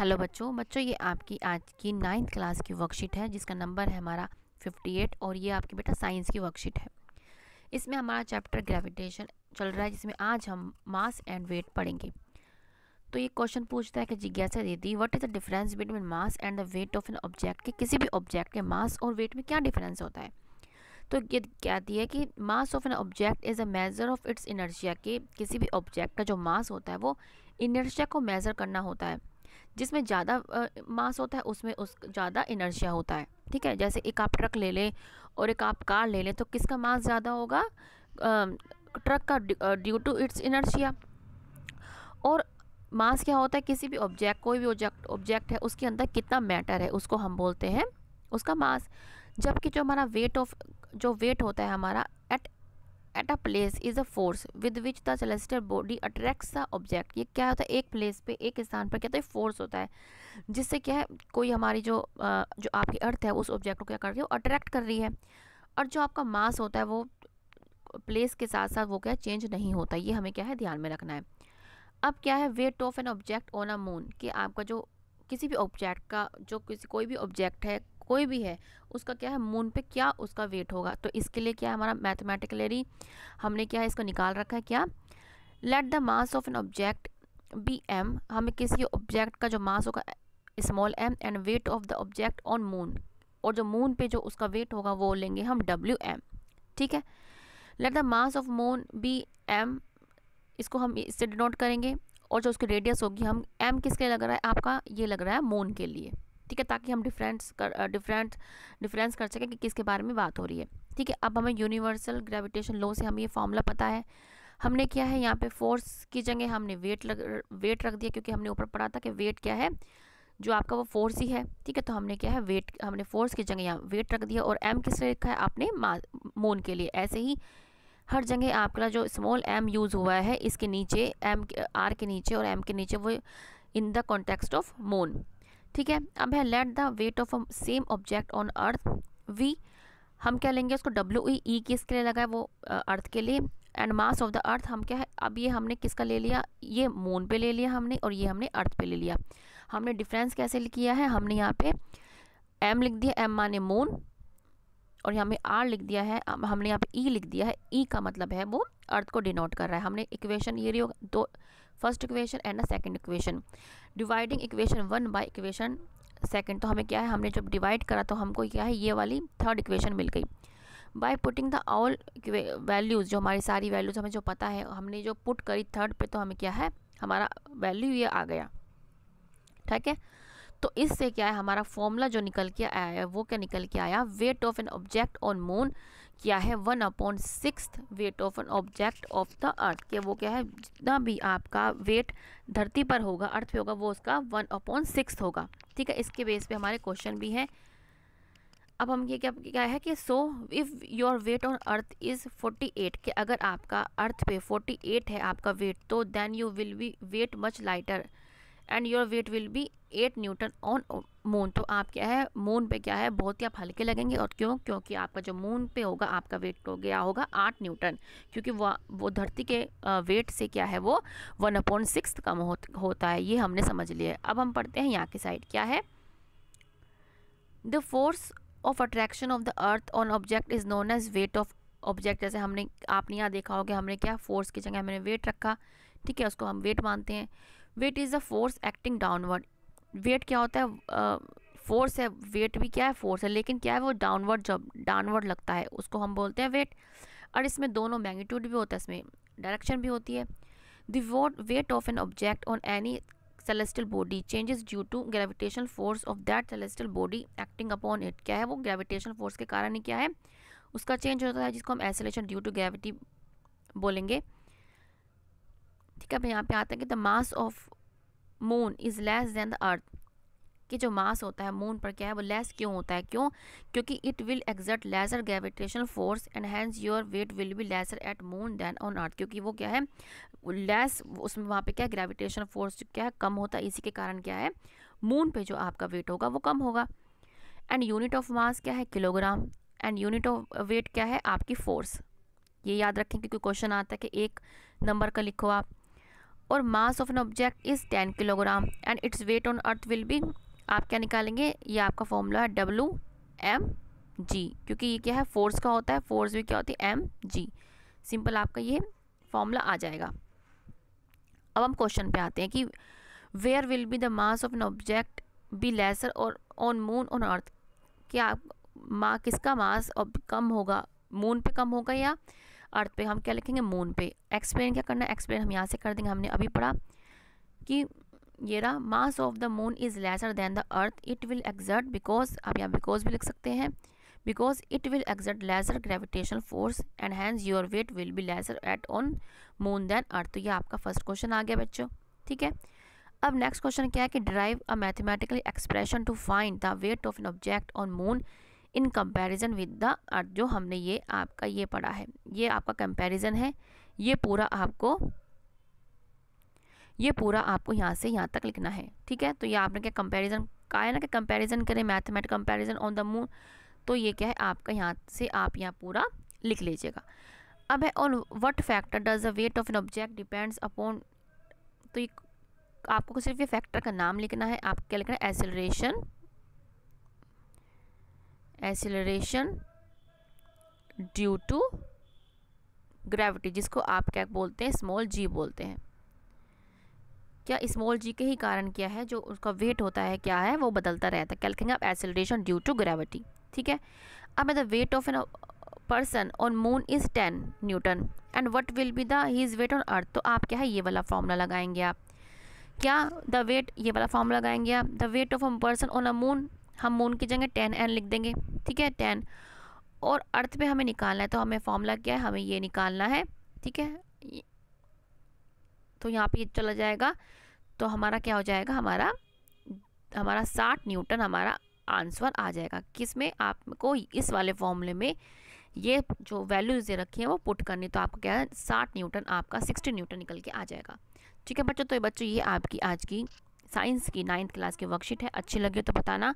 hello बच्चों बच्चों ये आपकी आज की नाइन्थ क्लास की वर्कशीट है जिसका नंबर है हमारा 58 और ये आपकी बेटा साइंस की वर्कशीट है इसमें हमारा चैप्टर ग्रेविटेशन चल रहा है जिसमें आज हम मास एंड वेट पढ़ेंगे तो ये क्वेश्चन पूछता है कि जिज्ञासा दीदी what is the difference between mass and the weight of an object के किसी भी ऑब्जेक्ट के मास और वेट में क्या डिफरेंस होता है तो ये कहती है कि mass of an object is a measure of its inertia के किसी भी ऑब्जेक्ट का जो मास होता है वो इनर्शिया को मेज़र करना होता है जिसमें ज़्यादा मास होता है उसमें उस ज़्यादा इनर्शिया होता है ठीक है जैसे एक आप ट्रक ले लें और एक आप कार ले लें तो किसका मास ज़्यादा होगा ट्रक का ड्यू टू इट्स इनर्शिया और मास क्या होता है किसी भी ऑब्जेक्ट कोई भी ऑब्जेक्ट ऑब्जेक्ट है उसके अंदर कितना मैटर है उसको हम बोलते हैं उसका मास जबकि जो हमारा वेट ऑफ जो वेट होता है हमारा at at a place is a force with which the celestial body attracts the object ये क्या होता है एक प्लेस पे एक स्थान पर क्या होता है फोर्स होता है जिससे क्या है कोई हमारी जो जो आपकी अर्थ है उस ऑब्जेक्ट को क्या कर रही है अट्रैक्ट कर रही है और जो आपका मास होता है वो प्लेस के साथ साथ वो क्या चेंज नहीं होता ये हमें क्या है ध्यान में रखना है अब क्या है weight of an object on a moon कि आपका जो किसी भी ऑब्जेक्ट का जो किसी कोई भी ऑब्जेक्ट है कोई भी है उसका क्या है मून पे क्या उसका वेट होगा तो इसके लिए क्या है हमारा मैथमेटिकली हमने क्या है इसको निकाल रखा है क्या let the mass of an object be M हमें किसी ऑब्जेक्ट का जो मास होगा small M and weight of the object on moon और जो मून पे जो उसका वेट होगा वो लेंगे हम डब्ल्यू एम ठीक है let the mass of moon be M इसको हम इससे डिनोट करेंगे और जो उसकी रेडियस होगी हम एम किसके लग रहा है आपका ये लग रहा है मून के लिए ठीक है ताकि हम डिफरेंस कर डिफरेंट डिफरेंस कर सकें कि किसके बारे में बात हो रही है ठीक है अब हमें यूनिवर्सल ग्रेविटेशन लॉ से हमें ये फॉर्मूला पता है हमने क्या है यहाँ पे फोर्स की जगह हमने वेट लग वेट रख दिया क्योंकि हमने ऊपर पढ़ा था कि वेट क्या है जो आपका वो फोर्स ही है ठीक है तो हमने क्या है वेट हमने फोर्स की जगह यहाँ वेट रख दिया और एम किस रखा है आपने मोन के लिए ऐसे ही हर जगह आपका जो स्मॉल एम यूज़ हुआ है इसके नीचे एम आर के नीचे और एम के नीचे वो इन द कॉन्टेक्स्ट ऑफ मोन ठीक है अब है let the weight of a same object on earth we हम क्या लेंगे उसको डब्ल्यू ई ई किसके लिए लगा है वो अर्थ के लिए and mass of the earth हम क्या है अब ये हमने किसका ले लिया ये मून पे ले लिया हमने और ये हमने अर्थ पे ले लिया हमने डिफरेंस कैसे किया है हमने यहाँ पे एम लिख दिया एम माने मून और यहाँ पे आर लिख दिया है हमने यहाँ पे ई e लिख दिया है ई e का मतलब है वो अर्थ को डिनोट कर रहा है हमने इक्वेशन ये रही दो first equation and second equation dividing equation one by equation second तो हमें क्या है हमने जब डिवाइड करा तो हमको क्या है ये वाली थर्ड इक्वेशन मिल गई by putting the all values जो हमारी सारी वैल्यूज़ हमें जो पता है हमने जो पुट करी थर्ड पे तो हमें क्या है हमारा वैल्यू ये आ गया ठीक है तो इससे क्या है हमारा फॉर्मूला जो निकल के आया है वो क्या निकल के आया weight of an object on moon क्या है one upon six weight of an object of the earth के वो क्या है जितना भी आपका वेट धरती पर होगा अर्थ पे होगा वो उसका वन अपॉन सिक्स होगा ठीक है इसके बेस पे हमारे क्वेश्चन भी हैं अब हम ये क्या क्या है कि so if your weight on earth is forty eight के अगर आपका अर्थ पे फोर्टी एट है आपका वेट तो then you will be weight much lighter and your weight will be eight newton on moon तो आप क्या है मून पे क्या है बहुत ही आप हल्के लगेंगे और क्यों क्योंकि आपका जो मून पे होगा आपका वेट हो तो गया होगा आठ न्यूटन क्योंकि वो वो धरती के वेट से क्या है वो वन अपॉइंट सिक्स कम हो, होता है ये हमने समझ लिया है अब हम पढ़ते हैं यहाँ की साइड क्या है the force of attraction of the earth on object is known as weight of object जैसे हमने आपने यहाँ देखा होगा हमने क्या फोर्स की जगह हमने वेट रखा ठीक है उसको हम वेट मानते हैं weight is the force acting downward weight क्या होता है फोर्स है वेट भी क्या है फोर्स है लेकिन क्या है वो डाउनवर्ड जब डाउनवर्ड लगता है उसको हम बोलते हैं वेट और इसमें दोनों मैग्नीट्यूड भी होता है इसमें डायरेक्शन भी होती है that weight of an object on any celestial body changes due to gravitation force of that celestial body acting upon it क्या है वो ग्रेविटेशन फोर्स के कारण ही क्या है उसका चेंज होता है जिसको हम एसोलेशन ड्यू टू ग्रेविटी बोलेंगे ठीक है अब यहाँ पे आता है कि the mass of moon is less than the earth कि जो मास होता है मून पर क्या है वो लेस क्यों होता है क्यों क्योंकि it will exert lesser gravitational force and hence your weight will be lesser at moon than on earth क्योंकि वो क्या है लेस उसमें वहाँ पे क्या है ग्रेविटेशनल फोर्स क्या है कम होता है इसी के कारण क्या है मून पे जो आपका वेट होगा वो कम होगा एंड यूनिट ऑफ मास क्या है kilogram and unit of weight क्या है आपकी फोर्स ये याद रखें क्योंकि क्वेश्चन आता है कि एक नंबर का लिखो आप और mass of an object is ten kilogram and its weight on earth will be आप क्या निकालेंगे ये आपका फॉर्मूला है डब्लू एम जी क्योंकि ये क्या है फोर्स का होता है फोर्स भी क्या होती है एम जी सिंपल आपका ये फॉर्मूला आ जाएगा अब हम क्वेश्चन पे आते हैं कि where will be the mass of an object be lesser और ऑन मून ऑन अर्थ क्या मा किसका मास अब कम होगा मून पे कम होगा या अर्थ पे हम क्या लिखेंगे मून पे एक्सप्लेन क्या करना है एक्सप्लेन हम यहाँ से कर देंगे हमने अभी पढ़ा कि ये रहा mass of the moon is lesser than the earth it will exert because आप यहाँ बिकॉज भी लिख सकते हैं because it will exert lesser gravitational force and hence your weight will be lesser at on moon than earth तो ये आपका first question आ गया बच्चों ठीक है अब नेक्स्ट क्वेश्चन क्या है कि derive a mathematical expression to find the weight of an object on moon in comparison with the earth जो हमने ये आपका ये पढ़ा है ये आपका कंपैरिजन है ये पूरा आपको ये पूरा आपको यहाँ से यहाँ तक लिखना है ठीक है तो ये आपने क्या कंपैरिजन कहा है ना कि कंपैरिजन करें मैथमेट कंपैरिजन ऑन द मून तो ये क्या है आपका यहाँ से आप यहाँ पूरा लिख लीजिएगा अब है on what factor does the weight of an object depends upon तो ये आपको सिर्फ ये फैक्टर का नाम लिखना है आप क्या लिखना है acceleration acceleration due to gravity जिसको आप क्या बोलते हैं स्मॉल जी बोलते हैं क्या स्मॉल जी के ही कारण क्या है जो उसका वेट होता है क्या है वो बदलता रहता है क्या लिखेंगे आप एसिलरेशन ड्यू टू ग्रेविटी ठीक है अब the weight of an person on moon is ten newton and what will be the his weight on earth तो आप क्या है ये वाला फॉर्मूला लगाएंगे आप क्या द वेट ये वाला फॉर्म लगाएंगे आप the weight of a person on a moon हम मून की जगह टेन एन लिख देंगे ठीक है टेन और अर्थ पे हमें निकालना है तो हमें फॉर्मूला क्या है हमें ये निकालना है ठीक है तो यहाँ पे चला जाएगा तो हमारा क्या हो जाएगा हमारा हमारा साठ न्यूटन हमारा आंसर आ जाएगा किस में आपको इस वाले फॉर्मूले में ये जो वैल्यूज दे रखी हैं वो पुट करनी तो आपको क्या है साठ न्यूटन आपका सिक्सटी न्यूटन निकल के आ जाएगा ठीक है बच्चों तो बच्चों ये आपकी आज की साइंस की नाइन्थ क्लास की वर्कशीट है अच्छी लगी तो बताना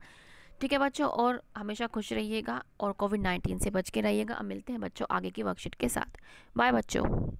ठीक है बच्चों और हमेशा खुश रहिएगा और कोविड नाइन्टीन से बच के रहिएगा अब मिलते हैं बच्चों आगे की वर्कशीट के साथ बाय बच्चों